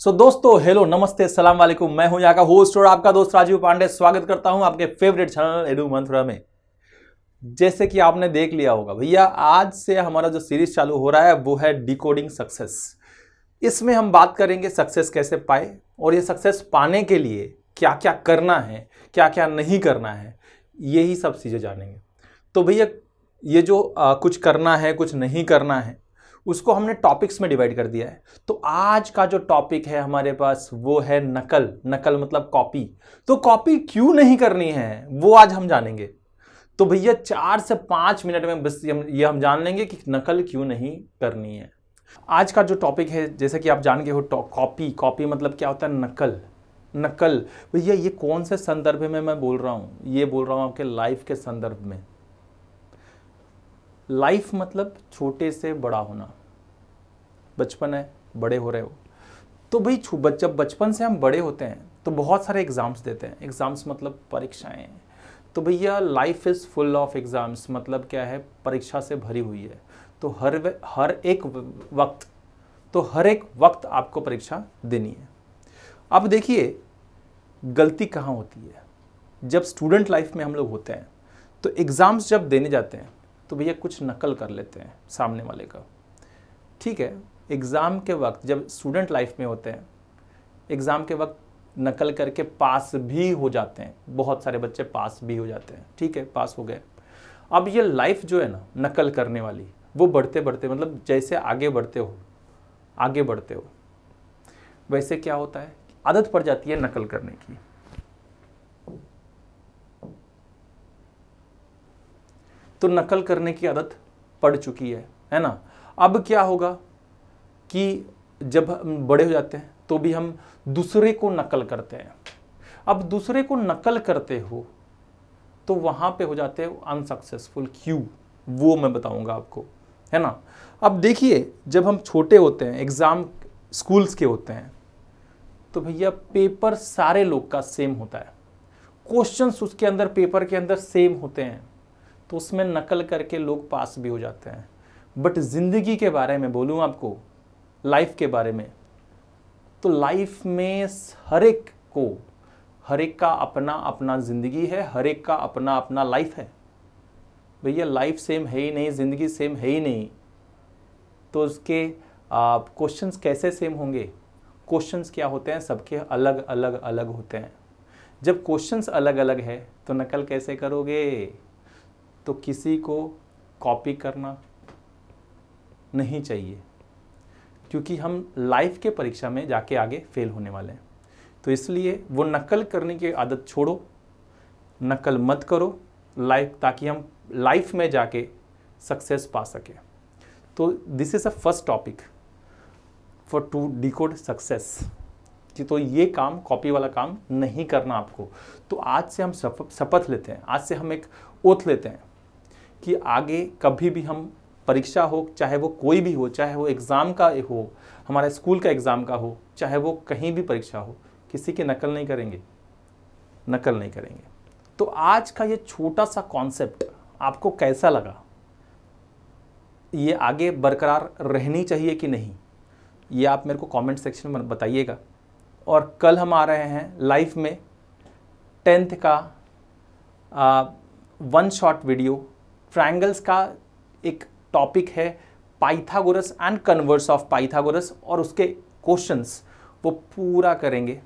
सो so, दोस्तों hello नमस्ते सलाम वालेकुम मैं हूं यहाँ का होस्ट और आपका दोस्त राजीव पांडे स्वागत करता हूं आपके फेवरेट चैनल एडू मंथुरा में जैसे कि आपने देख लिया होगा भैया आज से हमारा जो सीरीज चालू हो रहा है वो है डिकोडिंग सक्सेस इसमें हम बात करेंगे सक्सेस कैसे पाए और ये सक्सेस पाने के लिए क्या क्या करना है क्या क्या नहीं करना है यही सब चीज़ें जानेंगे तो भैया ये जो आ, कुछ करना है कुछ नहीं करना है उसको हमने टॉपिक्स में डिवाइड कर दिया है तो आज का जो टॉपिक है हमारे पास वो है नकल नकल मतलब कॉपी तो कॉपी क्यों नहीं करनी है वो आज हम जानेंगे तो भैया चार से पाँच मिनट में बस ये हम जान लेंगे कि नकल क्यों नहीं करनी है आज का जो टॉपिक है जैसे कि आप जान गए हो कॉपी कॉपी मतलब क्या होता है नकल नकल भैया ये कौन से संदर्भ में मैं बोल रहा हूँ ये बोल रहा हूँ आपके लाइफ के संदर्भ में लाइफ मतलब छोटे से बड़ा होना बचपन है बड़े हो रहे हो तो भाई जब बचपन से हम बड़े होते हैं तो बहुत सारे एग्ज़ाम्स देते हैं एग्ज़ाम्स मतलब परीक्षाएं तो भैया life is full of exams मतलब क्या है परीक्षा से भरी हुई है तो हर हर एक वक्त तो हर एक वक्त आपको परीक्षा देनी है अब देखिए गलती कहाँ होती है जब स्टूडेंट लाइफ में हम लोग होते हैं तो एग्ज़ाम्स जब देने जाते हैं तो भैया कुछ नकल कर लेते हैं सामने वाले का ठीक है एग्ज़ाम के वक्त जब स्टूडेंट लाइफ में होते हैं एग्ज़ाम के वक्त नकल करके पास भी हो जाते हैं बहुत सारे बच्चे पास भी हो जाते हैं ठीक है पास हो गए अब ये लाइफ जो है ना नकल करने वाली वो बढ़ते बढ़ते मतलब जैसे आगे बढ़ते हो आगे बढ़ते हो वैसे क्या होता है आदत पड़ जाती है नकल करने की तो नकल करने की आदत पड़ चुकी है है ना अब क्या होगा कि जब हम बड़े हो जाते हैं तो भी हम दूसरे को नकल करते हैं अब दूसरे को नकल करते हो तो वहाँ पे हो जाते हैं अनसक्सेसफुल क्यों वो मैं बताऊँगा आपको है ना अब देखिए जब हम छोटे होते हैं एग्ज़ाम स्कूल्स के होते हैं तो भैया पेपर सारे लोग का सेम होता है क्वेश्चंस उसके अंदर पेपर के अंदर सेम होते हैं तो उसमें नकल करके लोग पास भी हो जाते हैं बट ज़िंदगी के बारे में बोलूँ आपको लाइफ के बारे में तो लाइफ में हर एक को हर एक का अपना अपना ज़िंदगी है हर एक का अपना अपना लाइफ है भैया लाइफ सेम है ही नहीं ज़िंदगी सेम है ही नहीं तो उसके क्वेश्चंस कैसे सेम होंगे क्वेश्चंस क्या होते हैं सबके अलग अलग अलग होते हैं जब क्वेश्चंस अलग अलग है तो नकल कैसे करोगे तो किसी को कॉपी करना नहीं चाहिए क्योंकि हम लाइफ के परीक्षा में जाके आगे फेल होने वाले हैं तो इसलिए वो नकल करने की आदत छोड़ो नकल मत करो लाइफ ताकि हम लाइफ में जाके सक्सेस पा सकें तो this is a first topic for to decode success कि तो ये काम कॉपी वाला काम नहीं करना आपको तो आज से हम शपथ लेते हैं आज से हम एक ओथ लेते हैं कि आगे कभी भी हम परीक्षा हो चाहे वो कोई भी हो चाहे वो एग्ज़ाम का हो हमारे स्कूल का एग्ज़ाम का हो चाहे वो कहीं भी परीक्षा हो किसी की नकल नहीं करेंगे नकल नहीं करेंगे तो आज का ये छोटा सा कॉन्सेप्ट आपको कैसा लगा ये आगे बरकरार रहनी चाहिए कि नहीं ये आप मेरे को कमेंट सेक्शन में बताइएगा और कल हम आ रहे हैं लाइफ में टेंथ का आ, वन शॉट वीडियो ट्रायंगल्स का एक टॉपिक है Pythagoras and converse of Pythagoras और उसके क्वेश्चंस वो पूरा करेंगे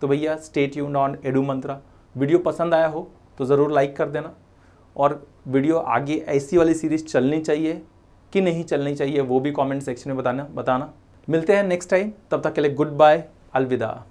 तो भैया स्टेट यू नॉन एडू मंत्रा वीडियो पसंद आया हो तो ज़रूर लाइक कर देना और वीडियो आगे ऐसी वाली सीरीज चलनी चाहिए कि नहीं चलनी चाहिए वो भी कमेंट सेक्शन में बताना बताना मिलते हैं नेक्स्ट टाइम तब तक के लिए गुड बाय अलविदा